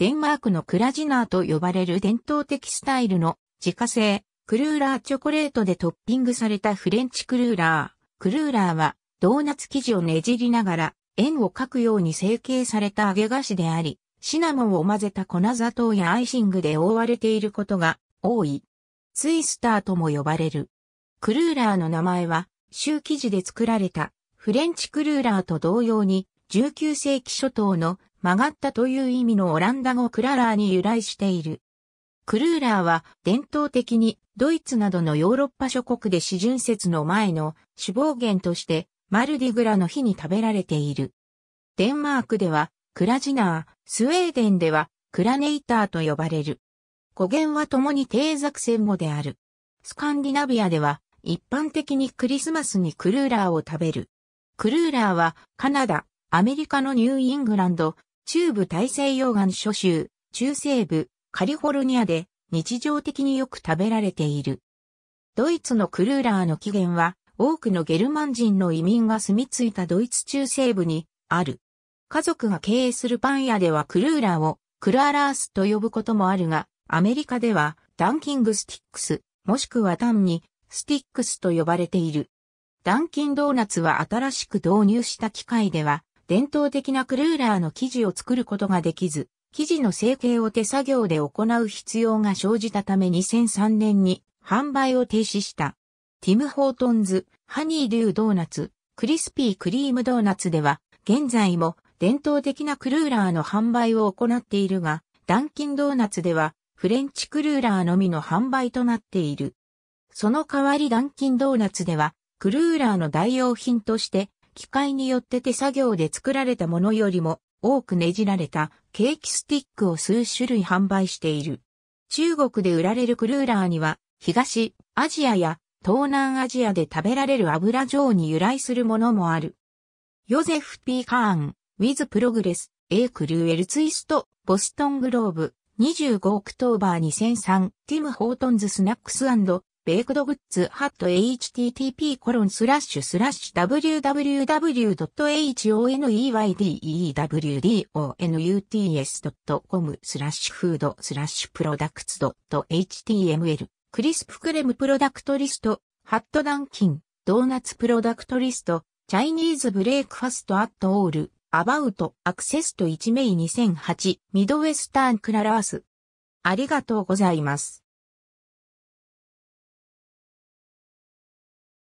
デンマークのクラジナーと呼ばれる伝統的スタイルの自家製クルーラーチョコレートでトッピングされたフレンチクルーラー。クルーラーはドーナツ生地をねじりながら円を描くように成形された揚げ菓子であり、シナモンを混ぜた粉砂糖やアイシングで覆われていることが多い。ツイスターとも呼ばれる。クルーラーの名前は、シュー生地で作られたフレンチクルーラーと同様に19世紀初頭の曲がったという意味のオランダ語クララーに由来している。クルーラーは伝統的にドイツなどのヨーロッパ諸国で四巡節の前の死亡源としてマルディグラの日に食べられている。デンマークではクラジナー、スウェーデンではクラネイターと呼ばれる。語源は共に低作戦語である。スカンディナビアでは一般的にクリスマスにクルーラーを食べる。クルーラーはカナダ、アメリカのニューイングランド、中部大西洋岸諸州、中西部、カリフォルニアで日常的によく食べられている。ドイツのクルーラーの起源は、多くのゲルマン人の移民が住み着いたドイツ中西部にある。家族が経営するパン屋ではクルーラーをクラーラースと呼ぶこともあるが、アメリカではダンキングスティックス、もしくは単にスティックスと呼ばれている。ダンキンドーナツは新しく導入した機械では、伝統的なクルーラーの生地を作ることができず、生地の成形を手作業で行う必要が生じたため2003年に販売を停止した。ティム・ホートンズ、ハニー・デュー・ドーナツ、クリスピー・クリーム・ドーナツでは、現在も伝統的なクルーラーの販売を行っているが、ダンキンドーナツでは、フレンチクルーラーのみの販売となっている。その代わりダンキンドーナツでは、クルーラーの代用品として、機械によって手作業で作られたものよりも多くねじられたケーキスティックを数種類販売している。中国で売られるクルーラーには東アジアや東南アジアで食べられる油状に由来するものもある。ヨゼフ・ピーカーン、ウィズ・プログレス、A クルーエル・ツイスト、ボストン・グローブ、25オクトーバー2003、ティム・ホートンズ・スナックスベイクドグッズハット http コロンスラッシュスラッシュ www.honeydewdonut's.com スラッシュフードスラッシュプロダクツ .html クリスプクレムプロダクトリストハットダンキンドーナツプロダクトリストチャイニーズブレイクファストアットオールアバウトアクセスと1名2008ミドウェスタンクララースありがとうございます。